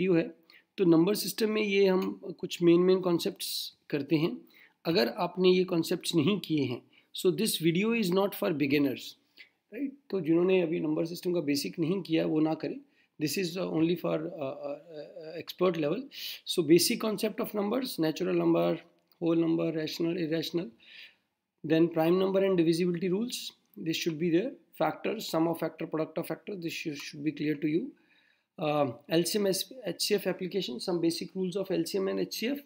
Video है तो number system में ये हम कुछ मेन मेन कॉन्सेप्ट्स करते हैं अगर आपने ये कॉन्सेप्ट्स नहीं किए हैं so this video is not for beginners right तो जिन्होंने अभी नंबर सिस्टम का बेसिक नहीं किया वो ना करें this is only for expert level so basic concept of numbers natural number whole number rational irrational then prime number and divisibility rules this should be there factors sum of factor product of factor this should be clear to you C F application some basic rules of M and F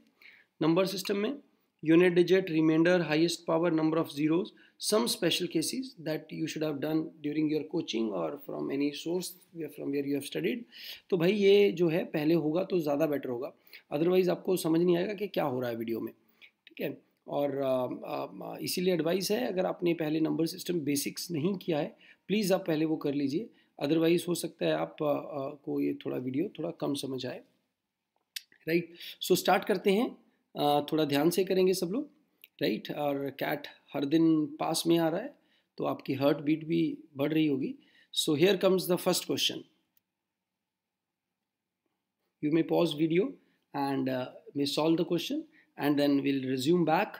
number system में unit digit remainder highest power number of zeros some special cases that you should have done during your coaching or from any source from where you have studied तो भाई ये जो है पहले होगा तो ज़्यादा बेटर होगा अदरवाइज़ आपको समझ नहीं आएगा कि क्या हो रहा है वीडियो में ठीक है और um, um, इसीलिए एडवाइस है अगर आपने पहले नंबर सिस्टम बेसिक्स नहीं किया है प्लीज़ आप पहले वो कर लीजिए अदरवाइज़ हो सकता है आप आ, आ, को ये थोड़ा वीडियो थोड़ा कम समझ आए राइट सो स्टार्ट करते हैं आ, थोड़ा ध्यान से करेंगे सब लोग राइट और कैट हर दिन पास में आ रहा है तो आपकी हार्ट बीट भी बढ़ रही होगी so here comes the first question you may pause video and may solve the question and then will resume back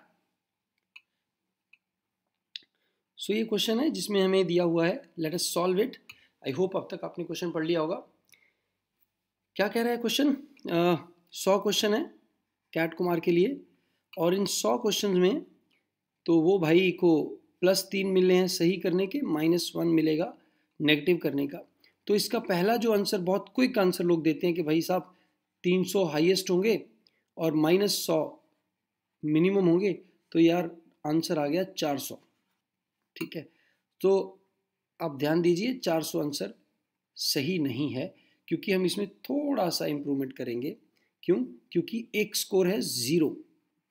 so so, ये क्वेश्चन है जिसमें हमें दिया हुआ है let us solve it I hope अब तक आपने क्वेश्चन पढ़ लिया होगा क्या कह रहा है क्वेश्चन सौ क्वेश्चन है कैट कुमार के लिए और इन सौ क्वेश्चन में तो वो भाई को प्लस तीन मिले हैं सही करने के माइनस वन मिलेगा नेगेटिव करने का तो इसका पहला जो आंसर बहुत क्विक आंसर लोग देते हैं कि भाई साहब तीन सौ हाइएस्ट होंगे और माइनस सौ मिनिमम होंगे तो यार आंसर आ गया चार सौ ठीक है तो आप ध्यान दीजिए चार सौ आंसर सही नहीं है क्योंकि हम इसमें थोड़ा सा इम्प्रूवमेंट करेंगे क्यों क्योंकि एक स्कोर है ज़ीरो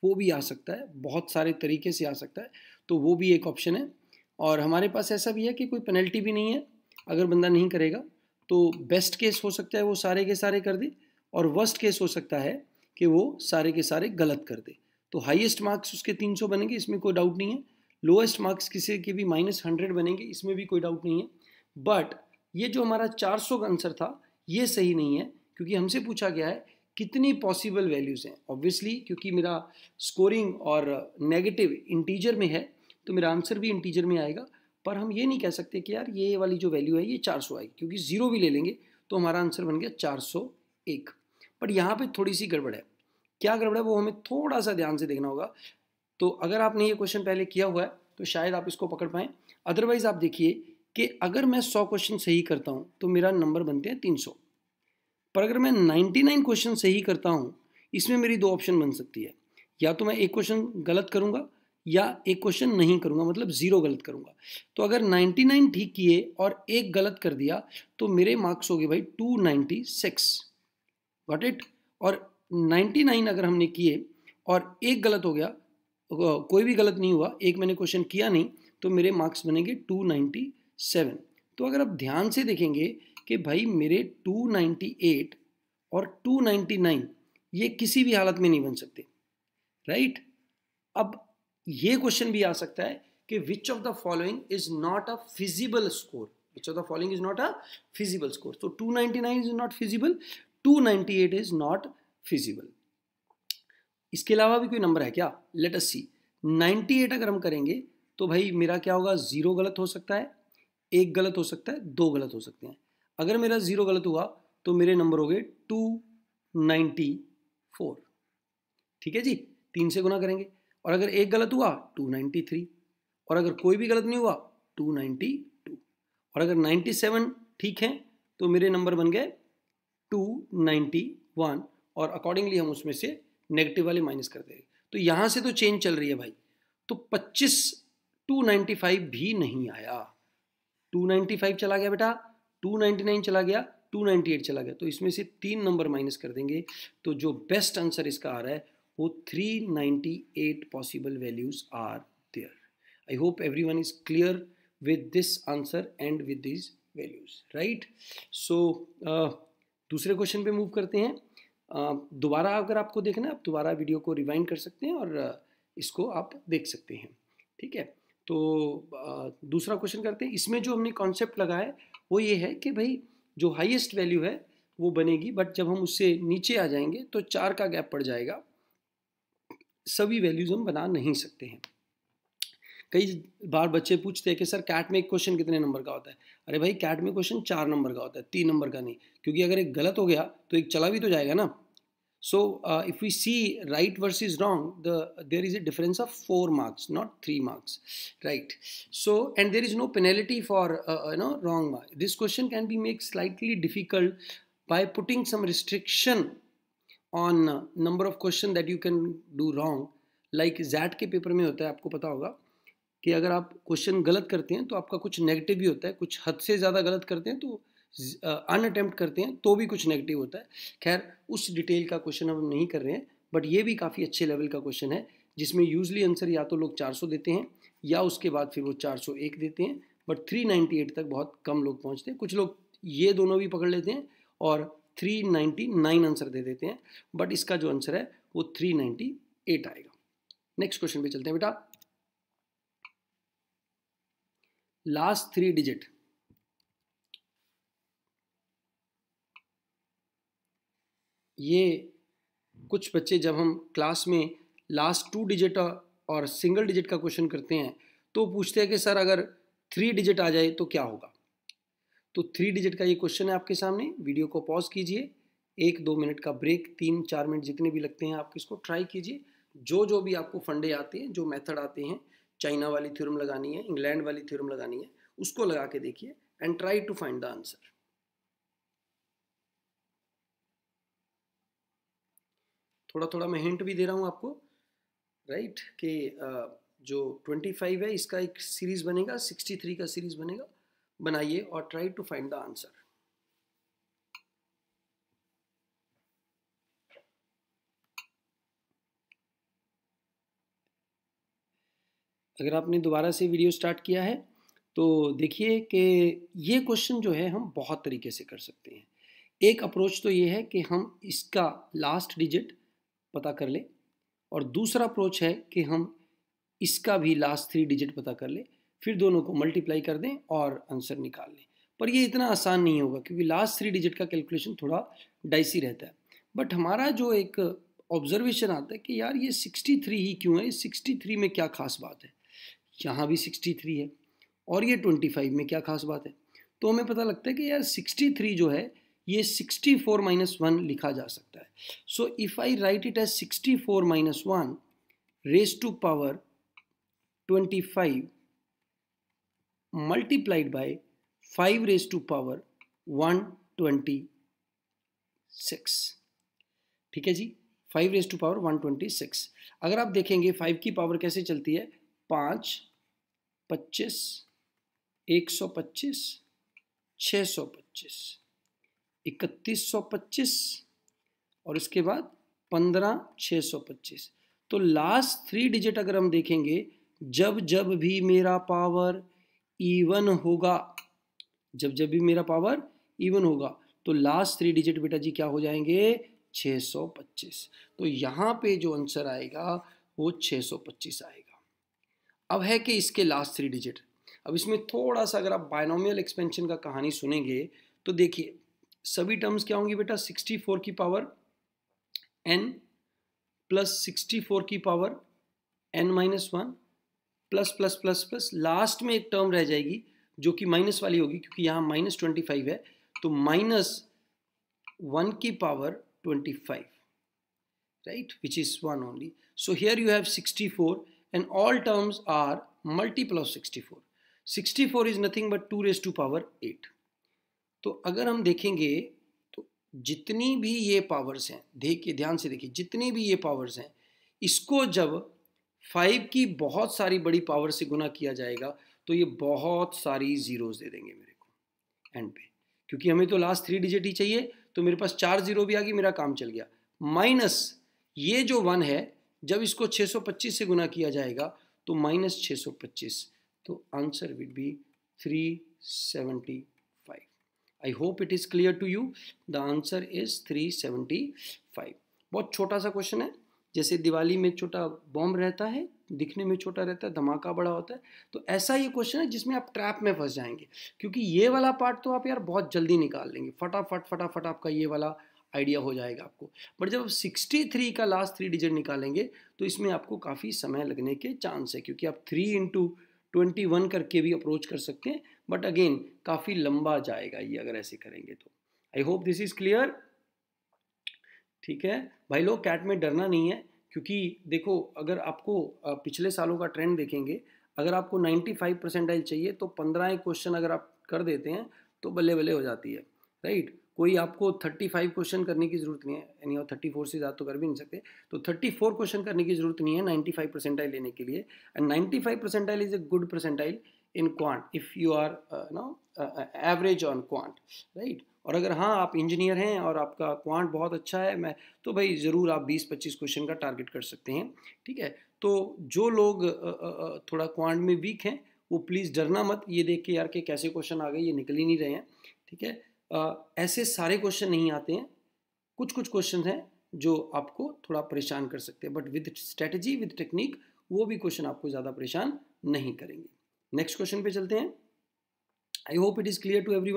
वो भी आ सकता है बहुत सारे तरीके से आ सकता है तो वो भी एक ऑप्शन है और हमारे पास ऐसा भी है कि कोई पेनल्टी भी नहीं है अगर बंदा नहीं करेगा तो बेस्ट केस हो सकता है वो सारे के सारे कर दे और वर्स्ट केस हो सकता है कि वो सारे के सारे गलत कर दे तो हाईएस्ट मार्क्स उसके 300 बनेंगे इसमें कोई डाउट नहीं है लोएस्ट मार्क्स किसी के भी माइनस हंड्रेड बनेंगे इसमें भी कोई डाउट नहीं है बट ये जो हमारा चार सौ का आंसर था ये सही नहीं है क्योंकि हमसे पूछा गया है कितनी पॉसिबल वैल्यूज़ हैं ऑब्वियसली क्योंकि मेरा स्कोरिंग और नेगेटिव इंटीजर में है तो मेरा आंसर भी इंटीजर में आएगा पर हम ये नहीं कह सकते कि यार ये वाली जो वैल्यू है ये चार सौ आएगी क्योंकि ज़ीरो भी ले लेंगे तो हमारा आंसर बन गया चार सौ एक बट यहाँ पर थोड़ी सी गड़बड़ है क्या गड़बड़ है वो हमें थोड़ा सा ध्यान से देखना होगा तो अगर आपने ये क्वेश्चन पहले किया हुआ है तो शायद आप इसको पकड़ पाएँ अदरवाइज़ आप देखिए कि अगर मैं सौ क्वेश्चन सही करता हूँ तो मेरा नंबर बनते हैं तीन सौ पर अगर मैं नाइन्टी नाइन क्वेश्चन सही करता हूँ इसमें मेरी दो ऑप्शन बन सकती है या तो मैं एक क्वेश्चन गलत करूँगा या एक क्वेश्चन नहीं करूँगा मतलब ज़ीरो गलत करूँगा तो अगर 99 ठीक किए और एक गलत कर दिया तो मेरे मार्क्स हो गए भाई 296 गॉट इट और 99 अगर हमने किए और एक गलत हो गया कोई भी गलत नहीं हुआ एक मैंने क्वेश्चन किया नहीं तो मेरे मार्क्स बनेंगे 297 तो अगर आप ध्यान से देखेंगे कि भाई मेरे 298 और 299 ये किसी भी हालत में नहीं बन सकते राइट अब ये क्वेश्चन भी आ सकता है कि which of the following is not a feasible score which of the following is not a feasible score तो 299 is not feasible 298 is not feasible इसके अलावा भी कोई नंबर है क्या लेट अस सी 98 अगर हम करेंगे तो भाई मेरा क्या होगा ज़ीरो गलत हो सकता है एक गलत हो सकता है दो गलत हो सकते हैं अगर मेरा ज़ीरो गलत हुआ तो मेरे नंबर हो गए टू नाइन्टी फोर ठीक है जी तीन से गुना करेंगे और अगर एक गलत हुआ टू नाइन्टी थ्री और अगर कोई भी गलत नहीं हुआ टू नाइन्टी टू और अगर नाइन्टी सेवन ठीक हैं तो मेरे नंबर बन गए टू नाइन्टी वन और अकॉर्डिंगली हम उसमें से नेगेटिव वाले माइनस कर देगी तो यहाँ से तो चेंज चल रही है भाई तो पच्चीस टू नाइन्टी फाइव भी नहीं आया टू नाइन्टी फाइव चला गया बेटा टू नाइन्टी नाइन चला गया टू नाइन्टी एट चला गया तो इसमें से तीन नंबर माइनस कर देंगे तो जो बेस्ट आंसर इसका आ रहा है वो three ninety eight possible values are there I hope every one is clear with this answer and with this values right so दूसरे क्वेश्चन पे मूव करते हैं दोबारा अगर आपको देखना है आप दोबारा वीडियो को रिवाइंड कर सकते हैं और इसको आप देख सकते हैं ठीक है तो दूसरा क्वेश्चन करते हैं इसमें जो हमने कॉन्सेप्ट लगाया है वो ये है कि भाई जो हाईएस्ट वैल्यू है वो बनेगी बट जब हम उससे नीचे आ जाएंगे तो चार का गैप पड़ जाएगा सभी वैल्यूज हम बना नहीं सकते हैं कई बार बच्चे पूछते हैं कि सर कैट में एक क्वेश्चन कितने नंबर का होता है अरे भाई कैट में क्वेश्चन चार नंबर का होता है तीन नंबर का नहीं क्योंकि अगर एक गलत हो गया तो एक चला भी तो जाएगा ना So uh, if we see right versus wrong, the there is a difference of four marks, not three marks, right? So and there is no penalty for uh, you know wrong mark. This question can be made slightly difficult by putting some restriction on uh, number of question that you can do wrong. Like zat ke paper mein hota hai aapko pata hoga ki agar aap question galat karte hain to aapka kuch negative bhi hota hai kuch had se zyada galat karte hain to अनअटैम्प्ट करते हैं तो भी कुछ negative होता है खैर उस detail का क्वेश्चन हम नहीं कर रहे हैं बट ये भी काफ़ी अच्छे लेवल का क्वेश्चन है जिसमें यूजली आंसर या तो लोग 400 देते हैं या उसके बाद फिर वो 401 देते हैं बट 398 तक बहुत कम लोग पहुंचते हैं कुछ लोग ये दोनों भी पकड़ लेते हैं और 399 आंसर दे देते हैं बट इसका जो आंसर है वो 398 आएगा नेक्स्ट क्वेश्चन पे चलते हैं बेटा लास्ट थ्री डिजिट ये कुछ बच्चे जब हम क्लास में लास्ट टू डिजिट और सिंगल डिजिट का क्वेश्चन करते हैं तो पूछते हैं कि सर अगर थ्री डिजिट आ जाए तो क्या होगा तो थ्री डिजिट का ये क्वेश्चन है आपके सामने वीडियो को पॉज कीजिए एक दो मिनट का ब्रेक तीन चार मिनट जितने भी लगते हैं आप इसको ट्राई कीजिए जो जो भी आपको फंडे आते हैं जो मेथड आते हैं चाइना वाली थ्योरम लगानी है इंग्लैंड वाली थ्योरम लगानी है उसको लगा के देखिए and try to find the answer थोड़ा थोड़ा मैं हिंट भी दे रहा हूँ आपको राइट right? कि जो 25 है इसका एक सीरीज़ बनेगा 63 का सीरीज़ बनेगा बनाइए और try to find the answer अगर आपने दोबारा से वीडियो स्टार्ट किया है तो देखिए कि ये क्वेश्चन जो है हम बहुत तरीके से कर सकते हैं एक अप्रोच तो ये है कि हम इसका लास्ट डिजिट पता कर ले और दूसरा अप्रोच है कि हम इसका भी लास्ट थ्री डिजिट पता कर ले फिर दोनों को मल्टीप्लाई कर दें और आंसर निकाल लें पर ये इतना आसान नहीं होगा क्योंकि लास्ट थ्री डिजिट का कैलकुलेशन थोड़ा डाइसी रहता है बट हमारा जो एक ऑब्जर्वेशन आता है कि यार ये 63 ही क्यों है 63 में क्या खास बात है यहाँ भी 63 है और ये 25 में क्या खास बात है तो हमें पता लगता है कि यार 63 जो है ये 64 फोर माइनस वन लिखा जा सकता है so if I write it as 64 four minus one raise to power 25 five raise to power one twenty 126 ठीक है जी 5 पावर वन ट्वेंटी 126 अगर आप देखेंगे 5 की पावर कैसे चलती है 5 25 125 625 इकतीस और इसके बाद पंद्रह छः सौ पच्चीस तो लास्ट थ्री डिजिट अगर हम देखेंगे जब जब भी मेरा पावर इवन होगा जब जब भी मेरा पावर इवन होगा तो लास्ट थ्री डिजिट बेटा जी क्या हो जाएंगे 625 तो यहाँ पे जो आंसर आएगा वो 625 आएगा अब है कि इसके लास्ट थ्री डिजिट अब इसमें थोड़ा सा अगर आप बायनोमियल एक्सपेंशन का कहानी सुनेंगे तो देखिए सभी टर्म्स क्या होंगी बेटा 64 की पावर एन प्लस 64 की power N minus one plus plus plus plus last में एक टर्म रह जाएगी जो कि माइनस वाली होगी क्योंकि यहाँ माइनस ट्वेंटी फाइव है तो माइनस वन की power twenty five right one only so here you have sixty four and all terms are terms of sixty four sixty four is nothing but two raise to power eight तो अगर हम देखेंगे तो जितनी भी ये powers हैं देखिए ध्यान से देखिए जितनी भी ये पावर्स हैं इसको जब फाइव की बहुत सारी बड़ी पावर से गुना किया जाएगा तो ये बहुत सारी ज़ीरोज़ दे देंगे मेरे को एंड पे क्योंकि हमें तो लास्ट थ्री डिजिट ही चाहिए तो मेरे पास चार ज़ीरो भी आ गई मेरा काम चल गया माइनस ये जो वन है जब इसको 625 से गुना किया जाएगा तो माइनस छः तो answer will be three seventy I hope it is clear to you the answer is 375 बहुत छोटा सा क्वेश्चन है जैसे दिवाली में छोटा बॉम्ब रहता है दिखने में छोटा रहता है धमाका बड़ा होता है तो ऐसा ये क्वेश्चन है जिसमें आप ट्रैप में फंस जाएंगे क्योंकि ये वाला पार्ट तो आप यार बहुत जल्दी निकाल लेंगे फटाफट फटाफट आपका ये वाला आइडिया हो जाएगा आपको बट जब 63 सिक्सटी थ्री का लास्ट थ्री डिजिट निकालेंगे तो इसमें आपको काफ़ी समय लगने के चांस है क्योंकि आप थ्री इंटू ट्वेंटी वन करके भी अप्रोच कर सकते हैं बट अगेन काफ़ी लंबा जाएगा ये अगर ऐसे करेंगे तो I hope this is clear ठीक है भाई लोग कैट में डरना नहीं है क्योंकि देखो अगर आपको पिछले सालों का ट्रेंड देखेंगे अगर आपको 95 परसेंटाइल चाहिए तो पंद्रह क्वेश्चन अगर आप कर देते हैं तो बल्ले बल्ले हो जाती है राइट कोई आपको 35 क्वेश्चन करने की ज़रूरत नहीं है यानी और 34 से ज़्यादा तो कर भी नहीं सकते तो 34 क्वेश्चन करने की ज़रूरत नहीं है 95 परसेंटाइल लेने के लिए and 95 percentile is a good percentile in quant if you are no average on quant right और अगर हाँ आप इंजीनियर हैं और आपका क्वांट बहुत अच्छा है मैं तो भाई ज़रूर आप 20-25 क्वेश्चन का टारगेट कर सकते हैं ठीक है तो जो लोग थोड़ा क्वांट में वीक हैं वो प्लीज़ डरना मत ये देख के यार के कैसे क्वेश्चन आ गए ये निकल ही नहीं रहे हैं ठीक है आ, ऐसे सारे क्वेश्चन नहीं आते हैं कुछ कुछ क्वेश्चन हैं जो आपको थोड़ा परेशान कर सकते हैं but with strategy with technique वो भी क्वेश्चन आपको ज़्यादा परेशान नहीं करेंगे नेक्स्ट क्वेश्चन पे चलते हैं I hope it is clear to every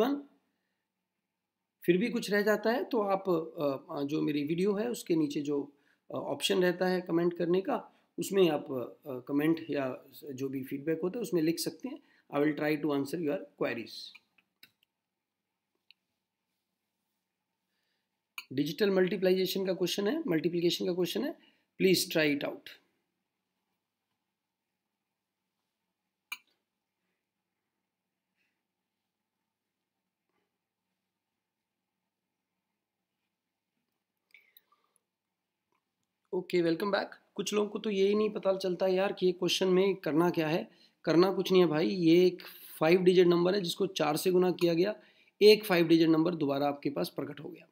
फिर भी कुछ रह जाता है तो आप जो मेरी वीडियो है उसके नीचे जो ऑप्शन रहता है कमेंट करने का उसमें आप कमेंट या जो भी फीडबैक होता है उसमें लिख सकते हैं I will try to answer your queries digital multiplication का क्वेश्चन है मल्टीप्लीकेशन का क्वेश्चन है please try it out okay welcome back कुछ लोगों को तो ये ही नहीं पता चलता यार कि ये क्वेश्चन में करना क्या है करना कुछ नहीं है भाई ये एक फाइव डिजिट नंबर है जिसको चार से गुना किया गया एक फाइव डिजिट नंबर दोबारा आपके पास प्रकट हो गया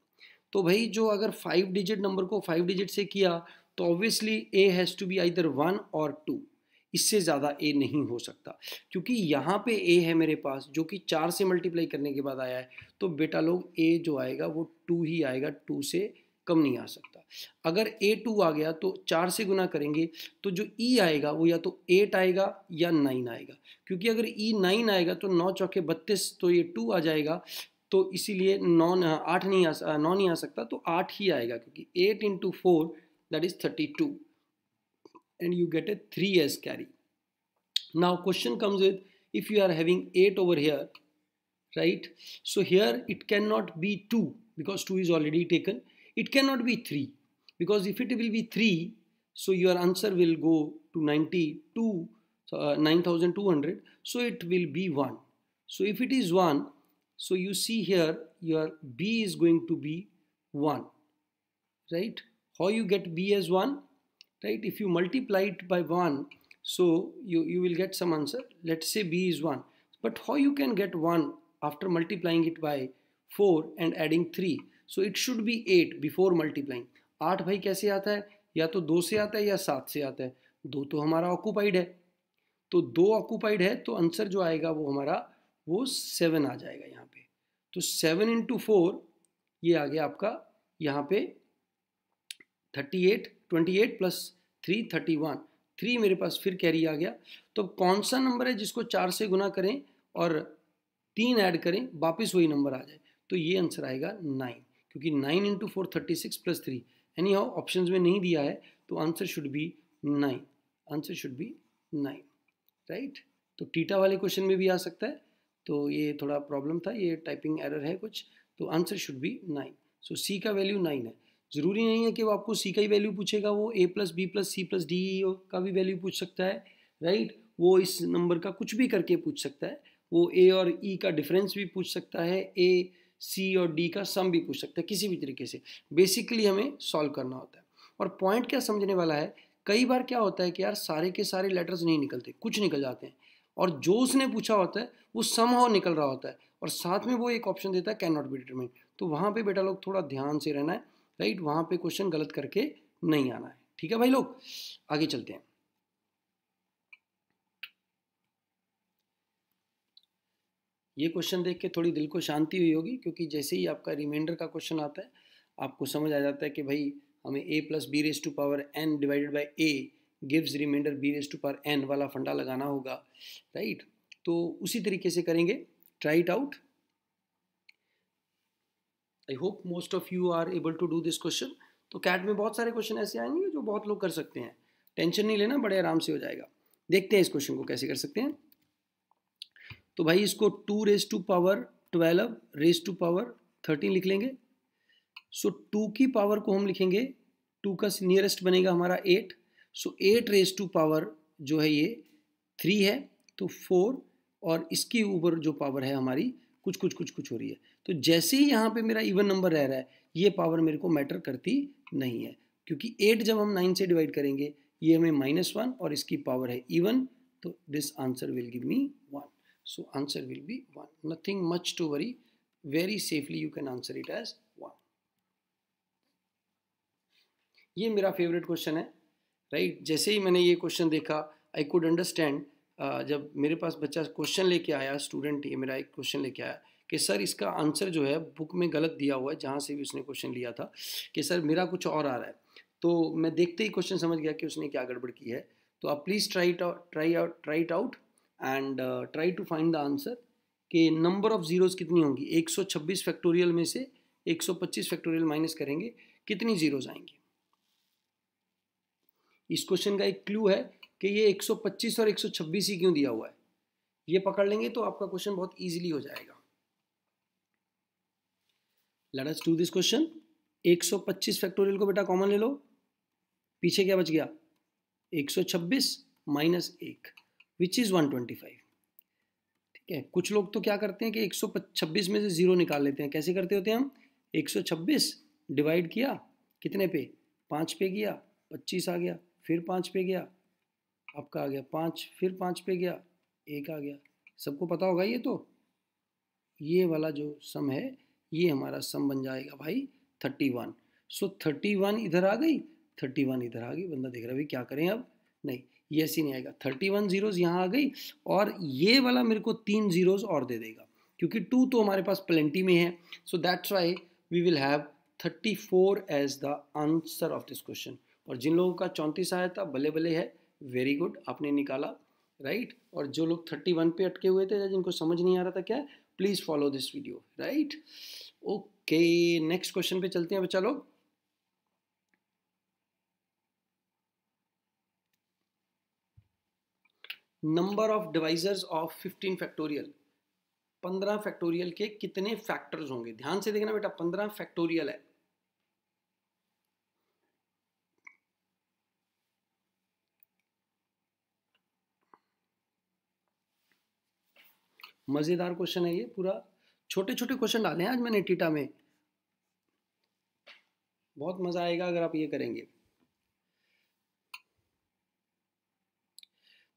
तो भाई जो अगर फाइव डिजिट नंबर को फाइव डिजिट से किया तो obviously A has to be either one और टू इससे ज़्यादा ए नहीं हो सकता क्योंकि यहाँ पे ए है मेरे पास जो कि चार से मल्टीप्लाई करने के बाद आया है तो बेटा लोग ए जो आएगा वो टू ही आएगा टू से कम नहीं आ सकता अगर ए टू आ गया तो चार से गुना करेंगे तो जो ई e आएगा वो या तो एट आएगा या नाइन आएगा क्योंकि अगर ई e नाइन आएगा तो नौ चौके बत्तीस तो ये टू आ जाएगा तो इसीलिए नौ आठ नहीं आ नौ नहीं आ सकता तो आठ ही आएगा क्योंकि eight into four that is thirty two and you get a three as carry now question comes with if you are having eight over here right so here it can not be two because two is already taken it can not be three because if it will be 3 so your answer will go to 92 uh, 9200 so it will be 1 so if it is 1 so you see here your b is going to be 1 right how you get b as 1 right if you multiply it by 1 so you you will get some answer let's say b is 1 but how you can get 1 after multiplying it by 4 and adding 3 so it should be 8 before multiplying आठ भाई कैसे आता है या तो दो से आता है या सात से आता है दो तो हमारा ऑक्यूपाइड है तो दो ऑक्यूपाइड है तो आंसर जो आएगा वो हमारा वो सेवन आ जाएगा यहाँ पे तो सेवन इंटू फोर ये आ गया आपका यहाँ पे thirty eight twenty eight plus three thirty one three मेरे पास फिर कैरी आ गया तो कौन सा नंबर है जिसको चार से गुना करें और तीन ऐड करें वापस वही नंबर आ जाए तो ये आंसर आएगा नाइन क्योंकि nine into four thirty six plus three anyhow option में नहीं दिया है तो answer should be nine answer should be nine right तो टीटा वाले क्वेश्चन में भी आ सकता है तो ये थोड़ा प्रॉब्लम था ये टाइपिंग एरर है कुछ तो answer should be nine so C का वैल्यू नाइन है ज़रूरी नहीं है कि वो आपको सी का ही वैल्यू पूछेगा वो A plus B plus C plus D का भी वैल्यू पूछ सकता है राइट right? वो इस नंबर का कुछ भी करके पूछ सकता है वो ए और ई e का डिफरेंस भी पूछ सकता है ए सी और डी का सम भी पूछ सकते हैं किसी भी तरीके से बेसिकली हमें सॉल्व करना होता है और पॉइंट क्या समझने वाला है कई बार क्या होता है कि यार सारे के सारे लेटर्स नहीं निकलते कुछ निकल जाते हैं और जो उसने पूछा होता है वो हो निकल रहा होता है और साथ में वो एक ऑप्शन देता है कैन नॉट बी डिटरमिन तो वहाँ पे बेटा लोग थोड़ा ध्यान से रहना है राइट वहाँ पे क्वेश्चन गलत करके नहीं आना है ठीक है भाई लोग आगे चलते हैं ये क्वेश्चन देख के थोड़ी दिल को शांति हुई होगी क्योंकि जैसे ही आपका रिमाइंडर का क्वेश्चन आता है आपको समझ आ जाता है कि भाई हमें A plus B raise to power N divided by A gives remainder B raise to power N वाला फंडा लगाना होगा राइट तो उसी तरीके से करेंगे try it out I hope most of you are able to do this question तो कैट में बहुत सारे क्वेश्चन ऐसे आएंगे जो बहुत लोग कर सकते हैं टेंशन नहीं लेना बड़े आराम से हो जाएगा देखते हैं इस क्वेश्चन को कैसे कर सकते हैं तो भाई इसको two raise to power twelve raise to power thirteen लिख लेंगे सो so, टू की पावर को हम लिखेंगे टू का नियरेस्ट बनेगा हमारा eight so eight raise to power जो है ये थ्री है तो फोर और इसके ऊपर जो पावर है हमारी कुछ कुछ कुछ कुछ हो रही है तो जैसे ही यहाँ पे मेरा इवन नंबर रह रहा है ये पावर मेरे को मैटर करती नहीं है क्योंकि एट जब हम नाइन से डिवाइड करेंगे ये हमें माइनस वन और इसकी पावर है इवन तो this answer will give me one So answer will be 1. Nothing much to worry. Very safely you can answer it as 1. ये मेरा फेवरेट क्वेश्चन है राइट jaise जैसे ही मैंने ये क्वेश्चन देखा आई कुड अंडरस्टैंड जब मेरे पास बच्चा क्वेश्चन लेके आया स्टूडेंट ये मेरा एक क्वेश्चन लेके आया कि सर इसका आंसर जो है बुक में गलत दिया हुआ है जहाँ से भी उसने क्वेश्चन लिया था कि सर मेरा कुछ और आ रहा है तो मैं देखते ही क्वेश्चन समझ गया कि उसने क्या गड़बड़ की है तो आप please try try out try it out and try to find the answer कि नंबर ऑफ ज़ीरोज़ कितनी होंगी 126 फैक्टोरियल में से 125 फैक्टोरियल माइनस करेंगे कितनी ज़ीरोज़ आएंगी इस क्वेश्चन का एक क्लू है कि ये 125 और 126 ही क्यों दिया हुआ है ये पकड़ लेंगे तो आपका क्वेश्चन बहुत ईजिली हो जाएगा let us do this question 125 factorial को बेटा कॉमन ले लो पीछे क्या बच गया 126 माइनस एक विच इज़ 125 ठीक है कुछ लोग तो क्या करते हैं कि 126 में से ज़ीरो निकाल लेते हैं कैसे करते होते हैं हम 126 डिवाइड किया कितने पे पाँच पे गया पच्चीस आ गया फिर पाँच पे गया आपका आ गया पाँच फिर पाँच पे गया एक आ गया सबको पता होगा ये तो ये वाला जो सम है ये हमारा सम बन जाएगा भाई thirty one so thirty one इधर आ गई थर्टी वन इधर आ गई बंदा देख रहा है भाई क्या करें अब नहीं ये सी नहीं आएगा थर्टी वन जीरोज़ यहाँ आ गई और ये वाला मेरे को तीन जीरोज़ और दे देगा क्योंकि टू तो हमारे पास प्लेंटी में है so that's why we will have thirty four as the answer of this question और जिन लोगों का चौंतीस आया था भले भले है वेरी गुड आपने निकाला राइट right? और जो लोग थर्टी वन पे अटके हुए थे जिनको समझ नहीं आ रहा था क्या please follow this video right okay next question पे चलते हैं बच्चा लोग number of divisors of 15 factorial 15 factorial के कितने फैक्टर्स होंगे ध्यान से देखना बेटा 15 फैक्टोरियल है मज़ेदार क्वेश्चन है ये पूरा छोटे छोटे क्वेश्चन डाले हैं आज मैंने टीटा में बहुत मज़ा आएगा अगर आप ये करेंगे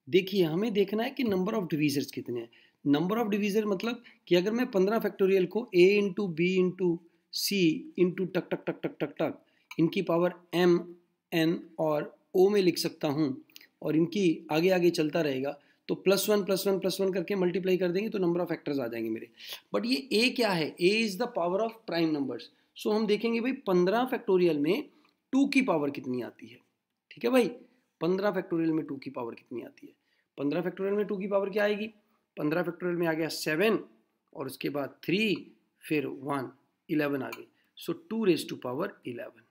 देखिए हमें देखना है कि नंबर ऑफ डिवीज़र्स कितने हैं नंबर ऑफ डिवीज़र मतलब कि अगर मैं पंद्रह फैक्टोरियल को A into B into C into टक टक टक टक टक टक इनकी पावर एम एन और ओ में लिख सकता हूँ और इनकी आगे आगे चलता रहेगा तो plus one plus one plus one करके मल्टीप्लाई कर देंगे तो नंबर ऑफ फैक्टर्स आ जाएंगे मेरे बट ये ए क्या है A is the power of prime numbers so हम देखेंगे भाई पंद्रह फैक्टोरियल में टू की पावर कितनी आती है ठीक है भाई पंद्रह फैक्टोरियल में टू की पावर कितनी आती है पंद्रह फैक्टोरियल में टू की पावर क्या आएगी पंद्रह फैक्टोरियल में आ गया सेवन और उसके बाद थ्री फिर वन इलेवन आ गई so two raise to power eleven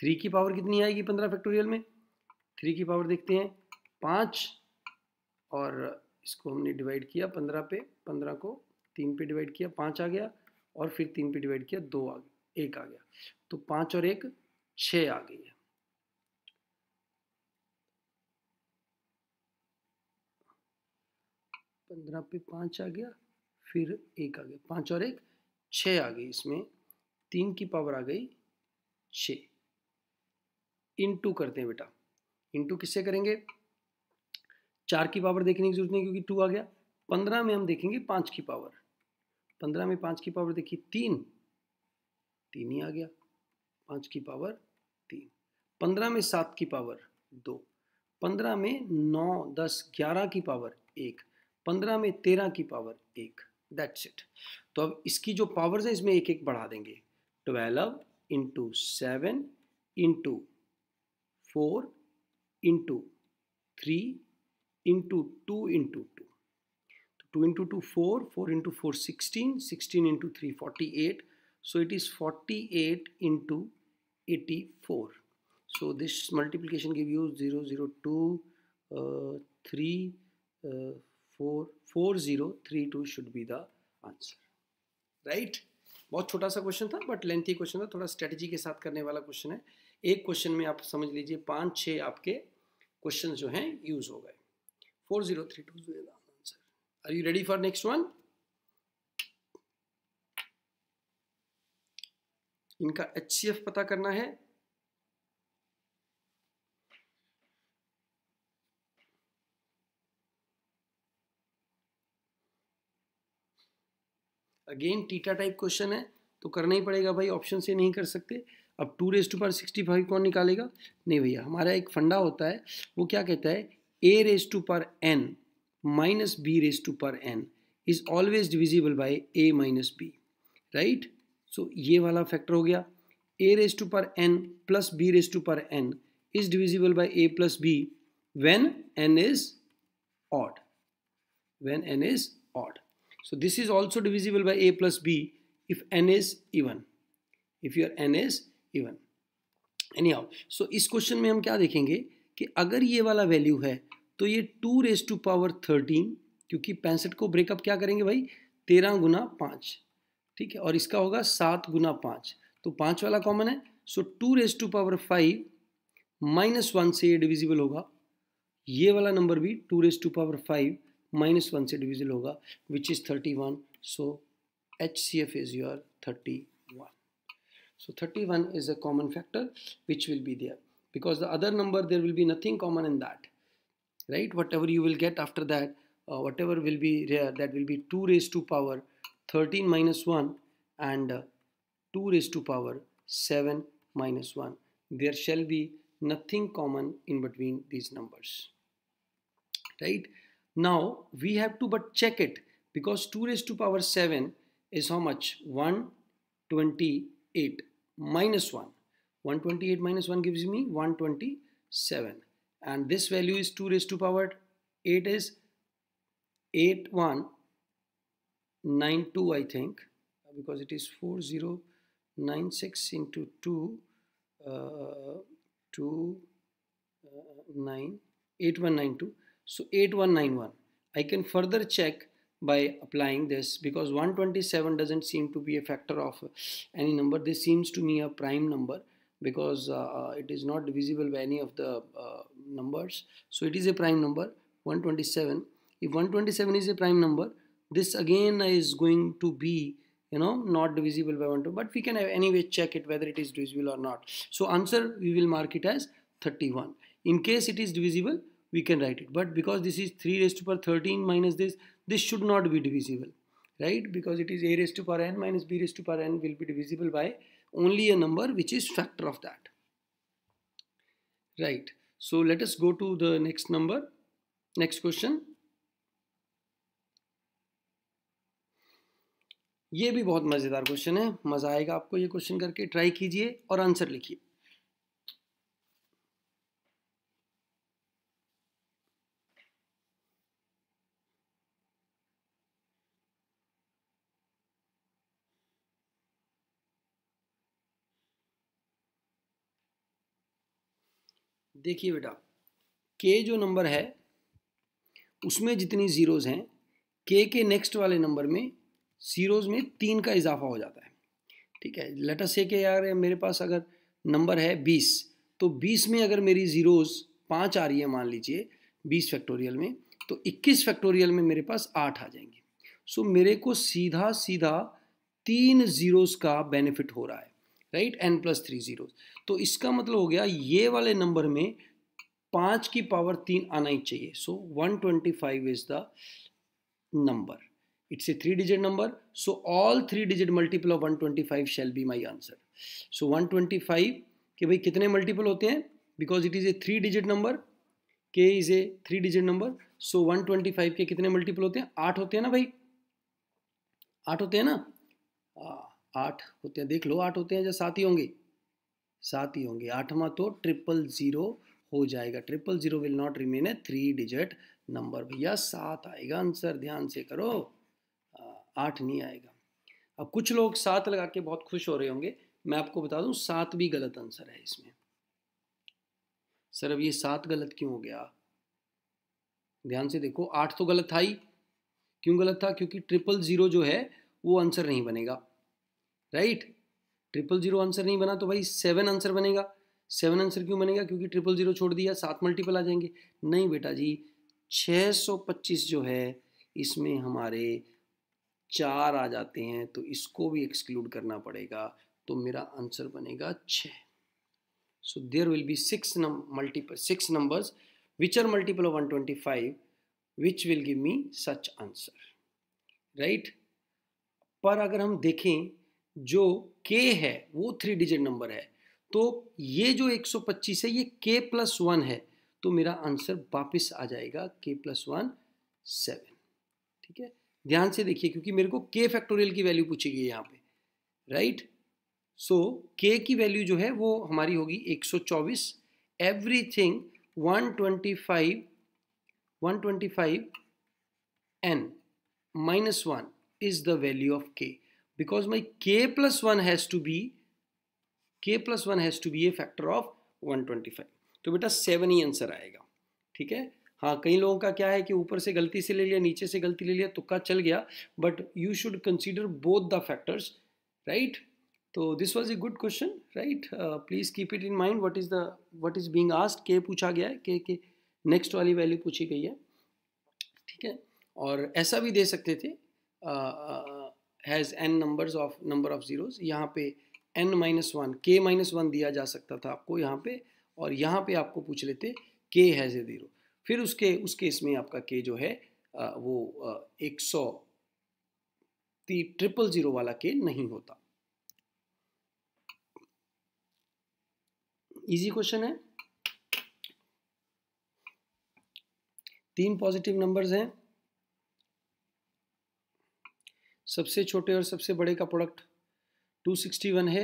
three की पावर कितनी आएगी पंद्रह फैक्टोरियल में थ्री की पावर देखते हैं पाँच और इसको हमने डिवाइड किया पंद्रह पे पंद्रह को तीन पे डिवाइड किया पाँच आ गया और फिर तीन पे डिवाइड किया दो आ गया एक आ गया तो पाँच और एक छः आ गई है पंद्रह पे पाँच आ गया फिर एक आ गया पाँच और एक छ आ गई इसमें तीन की पावर आ गई छ इंटू करते हैं बेटा इंटू किससे करेंगे चार की पावर देखने की जरूरत नहीं क्योंकि टू आ गया पंद्रह में हम देखेंगे पाँच की पावर पंद्रह में पाँच की पावर देखिए तीन तीन ही आ गया पाँच की पावर तीन पंद्रह में सात की पावर दो पंद्रह में नौ दस ग्यारह की पावर एक पंद्रह में तेरह की पावर एक दैट्स इट तो अब इसकी जो पावर्स हैं इसमें एक एक बढ़ा देंगे twelve into seven into four into three into two into two तो two into two four four into four sixteen sixteen into three forty eight so it is forty eight into eighty four so this multiplication give you zero zero two three four four zero three two should be the answer right बहुत छोटा सा question था but lengthy question था थोड़ा strategy के साथ करने वाला क्वेश्चन है एक क्वेश्चन में आप समझ लीजिए पांच छह आपके क्वेश्चन जो हैं यूज हो गए four zero three two answer are you ready for next one इनका एच पता करना है अगेन टीटा टाइप क्वेश्चन है तो करना ही पड़ेगा भाई ऑप्शन से नहीं कर सकते अब two raise to power sixty five कौन निकालेगा नहीं भैया हमारा एक फंडा होता है वो क्या कहता है ए रेस टू पर N minus B raise to पर N is always divisible by A minus B right so ये वाला फैक्टर हो गया ए रेस टू पर N plus B raise to पर N is divisible by A plus B when N is odd when N is odd So this is also divisible by A plus B if n is even. If your n is even. Anyhow, so इस question में हम क्या देखेंगे कि अगर ये वाला value है तो ये two raise to power thirteen क्योंकि पैंसठ को ब्रेकअप क्या करेंगे भाई तेरह गुना पाँच ठीक है और इसका होगा सात गुना पाँच तो पाँच वाला कॉमन है so two raise to power five minus one से ये डिविजिबल होगा ये वाला नंबर भी two raise to power five minus 1 से डिविजिबल होगा which is 31 So HCF is your 31 so 31 is a common factor which will be there because the other number there will be nothing common in that right whatever you will get after that uh, whatever will be there that will be 2 raised to power 13 minus 1 and uh, 2 raised to power 7 minus 1 there shall be nothing common in between these numbers right now we have to but check it because 2 raised to power 7 is how much? 128 minus 1. 128 minus 1 gives me 127 and this value is 2 raised to power 8 is 8192 I think because it is 4096 into 2 uh, 2 uh, 9 8192 so 8191 I can further check by applying this because 127 doesn't seem to be a factor of any number this seems to me a prime number because uh, uh it is not divisible by any of the uh, numbers so it is a prime number 127 if 127 is a prime number this again is going to be you know not divisible by 1 but we can anyway check it whether it is divisible or not so answer we will mark it as 31 in case it is divisible we can write it but because this is 3 raised to power 13 minus this this should not be divisible right because it is a raised to power n minus b raised to power n will be divisible by only a number which is factor of that right so let us go to the next number next question ये भी बहुत मज़ेदार question है मज़ा आएगा आपको ये question करके ट्राई कीजिए और आंसर लिखिए देखिए बेटा के जो नंबर है उसमें जितनी ज़ीरोज़ हैं के के नेक्स्ट वाले नंबर में ज़ीरोज़ में तीन का इजाफा हो जाता है ठीक है लेटर से के यार मेरे पास अगर नंबर है बीस तो बीस में अगर मेरी ज़ीरोज़ पाँच आ रही है मान लीजिए बीस फैक्टोरियल में तो इक्कीस फैक्टोरियल में मेरे पास आठ आ जाएंगे सो मेरे को सीधा सीधा तीन ज़ीरोज़ का बेनिफिट हो रहा है right N plus three zeros तो इसका मतलब हो गया ये वाले नंबर में पाँच की पावर तीन आना ही चाहिए so one twenty five is the number number so all three digit multiple of one twenty five shall be my answer so one twenty five के भाई कितने मल्टीपल होते हैं because it is a three digit number के is a three digit number so one twenty five के कितने multiple होते हैं आठ होते हैं ना भाई आठ होते हैं ना हाँ, आठ होते हैं देख लो आठ होते हैं या सात ही होंगे सात ही होंगे आठवां तो ट्रिपल ज़ीरो हो जाएगा triple zero will not remain a three digit number भैया सात आएगा आंसर ध्यान से करो आठ नहीं आएगा अब कुछ लोग सात लगा के बहुत खुश हो रहे होंगे मैं आपको बता दूं सात भी गलत आंसर है इसमें सर अब ये सात गलत क्यों हो गया ध्यान से देखो आठ तो गलत था ही क्यों गलत था क्योंकि ट्रिपल ज़ीरो जो है वो आंसर नहीं बनेगा राइट ट्रिपल जीरो आंसर नहीं बना तो भाई सेवन आंसर बनेगा सेवन आंसर क्यों बनेगा क्योंकि ट्रिपल जीरो छोड़ दिया सात मल्टीपल आ जाएंगे नहीं बेटा जी 625 जो है इसमें हमारे चार आ जाते हैं तो इसको भी एक्सक्लूड करना पड़ेगा तो मेरा आंसर बनेगा छ so there will be six multiple six numbers which are multiple of 125 which will give me such answer right पर अगर हम देखें जो k है वो थ्री डिजिट नंबर है तो ये जो 125 है ये k प्लस वन है तो मेरा आंसर वापस आ जाएगा k प्लस वन सेवन ठीक है ध्यान से देखिए क्योंकि मेरे को k फैक्टोरियल की वैल्यू पूछी गई यहाँ पे राइट सो so, k की वैल्यू जो है वो हमारी होगी 124 one twenty five N minus one is the value of K because my k plus 1 has to be k plus 1 has to be a factor of 125 तो बेटा seven ही answer आएगा ठीक है हाँ कई लोगों का क्या है कि ऊपर से गलती से ले लिया नीचे से गलती ले लिया तुक्का तो चल गया but you should consider both the factors right तो this was a good question right please keep it in mind what is the what is being asked के पूछा गया है के के नेक्स्ट वाली वैल्यू पूछी गई है ठीक है और ऐसा भी दे सकते थे uh, uh, has N numbers of number of zeros यहाँ पे एन माइनस वन के माइनस वन दिया जा सकता था आपको यहाँ पे और यहाँ पे आपको पूछ लेते के हैज़ ए ज़ीरो फिर उसके उस केस में आपका के जो है वो एक सौ ट्रिपल ज़ीरो वाला के नहीं होता इजी क्वेश्चन है तीन पॉजिटिव नंबर्स हैं सबसे छोटे और सबसे बड़े का प्रोडक्ट 261 है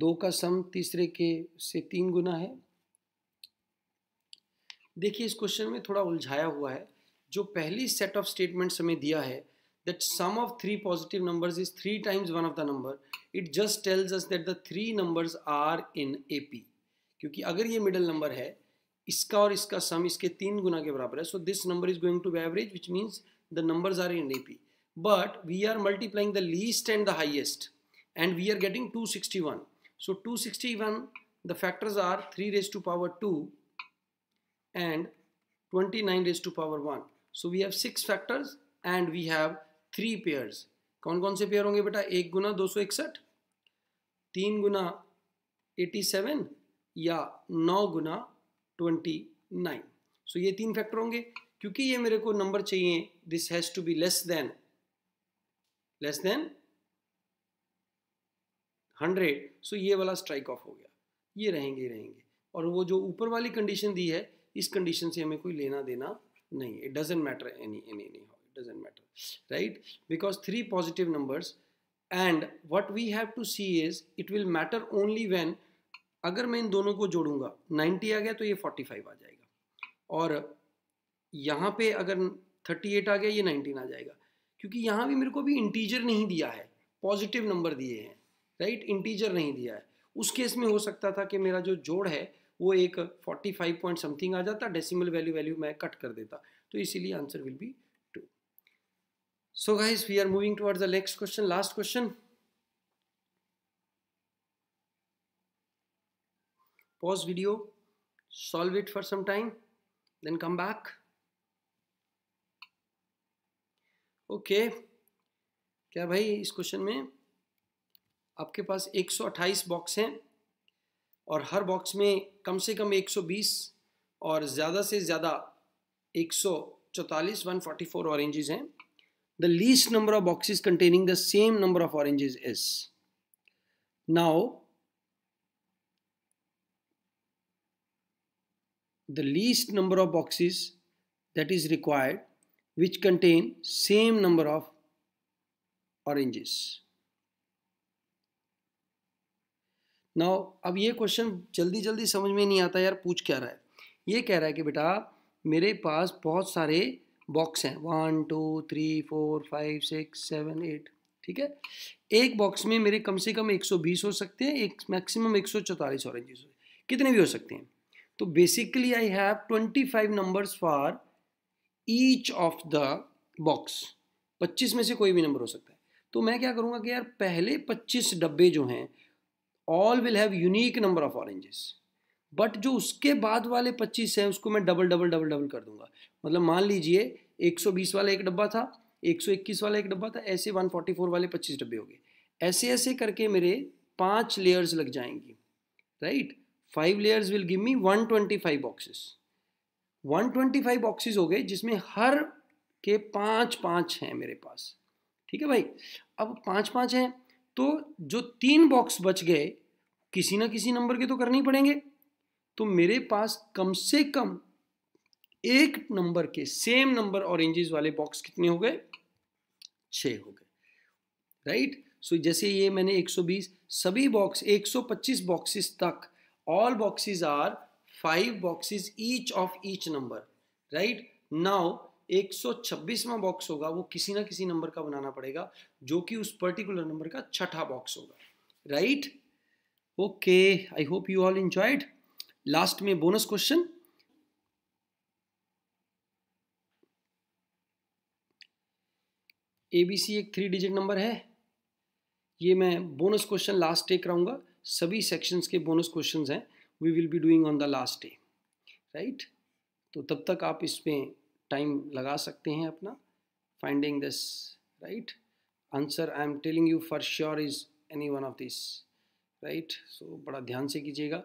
दो का सम तीसरे के से तीन गुना है देखिए इस क्वेश्चन में थोड़ा उलझाया हुआ है जो पहली सेट ऑफ स्टेटमेंट्स हमें दिया है that sum of three positive numbers is three times one of the number it just tells us that the three numbers are in AP क्योंकि अगर ये मिडल नंबर है इसका और इसका सम इसके तीन गुना के बराबर है so this number is going to be average which means the numbers are in A P but we are multiplying the least and the highest and we are getting 261 so 261 the factors are 3 raised to power 2 and 29 raised to power 1 so we have six factors and we have three pairs kaun kaun se pair honge beta एक guna 261 सौ guna 87 ya eighty guna 29 so ye twenty factor honge kyunki ye factor होंगे क्योंकि ये मेरे को number चाहिए this has less than hundred so ये वाला स्ट्राइक ऑफ हो गया ये रहेंगे ही रहेंगे और वो जो ऊपर वाली कंडीशन दी है इस कंडीशन से हमें कोई लेना देना नहीं it doesn't matter any any anyhow it doesn't matter right because three positive numbers and what we have to see is it will matter only when अगर मैं इन दोनों को जोड़ूंगा 90 आ गया तो ये 45 आ जाएगा और यहाँ पे अगर 38 आ गया ये 19 आ जाएगा क्योंकि यहाँ भी मेरे को भी इंटीजर नहीं दिया है पॉजिटिव नंबर दिए हैं राइट इंटीजर नहीं दिया है उस केस में हो सकता था कि मेरा जो जोड़ है वो एक 45 पॉइंट समथिंग आ जाता डेसिमल वैल्यू वैल्यू मैं कट कर देता तो इसीलिए answer will be two so guys we are moving towards the next question last question pause video solve it for some time then come back okay क्या भाई इस क्वेश्चन में आपके पास 128 बॉक्स हैं और हर बॉक्स में कम से कम 120 और ज़्यादा से ज़्यादा एक 144 ओरेंजेस हैं the least number of boxes containing the same number of oranges is now the least number of boxes that is required which contain same number of oranges. now अब ये क्वेश्चन जल्दी जल्दी समझ में नहीं आता यार पूछ क्या रहा है ये कह रहा है कि बेटा मेरे पास बहुत सारे बॉक्स हैं one two three four five six seven eight ठीक है एक बॉक्स में मेरे कम से कम 120 हो सकते हैं एक मैक्सिमम 144 ऑरेंजेस कितने भी हो सकते हैं तो basically I have 25 numbers for each of the box 25 में से कोई भी नंबर हो सकता है तो मैं क्या करूँगा कि यार पहले 25 डब्बे जो हैं all will have unique number of oranges but जो उसके बाद वाले 25 हैं उसको मैं डबल डबल डबल डबल कर दूंगा मतलब मान लीजिए 120 वाला एक डब्बा था 121 वाला एक डब्बा था ऐसे 144 वाले 25 डब्बे हो गए ऐसे ऐसे करके मेरे पांच लेयर्स लग जाएंगी right five layers will give me 125 boxes one twenty five boxes हो गए जिसमें हर के पांच पांच हैं मेरे पास ठीक है भाई अब पांच पांच हैं तो जो तीन बॉक्स बच गए किसी ना किसी नंबर के तो करने ही पड़ेंगे तो मेरे पास कम से कम एक नंबर के सेम नंबर ऑरेंजेस वाले बॉक्स कितने हो गए छ हो गए राइट सो जैसे ये मैंने 120 सभी बॉक्स 125 बॉक्सेस तक all boxes are five boxes each of each number right now एक सौ बॉक्स होगा वो किसी ना किसी नंबर का बनाना पड़ेगा जो कि उस पर्टिकुलर नंबर का छठा बॉक्स होगा right okay I hope you all enjoyed last में बोनस क्वेश्चन एबीसी एक थ्री डिजिट नंबर है ये मैं बोनस क्वेश्चन लास्ट टेक रहूंगा सभी सेक्शंस के बोनस क्वेश्चंस हैं we will be doing on the last day right तो तब तक आप इसमें टाइम लगा सकते हैं अपना finding this right answer I am telling you for sure is any one of this right so बड़ा ध्यान से कीजिएगा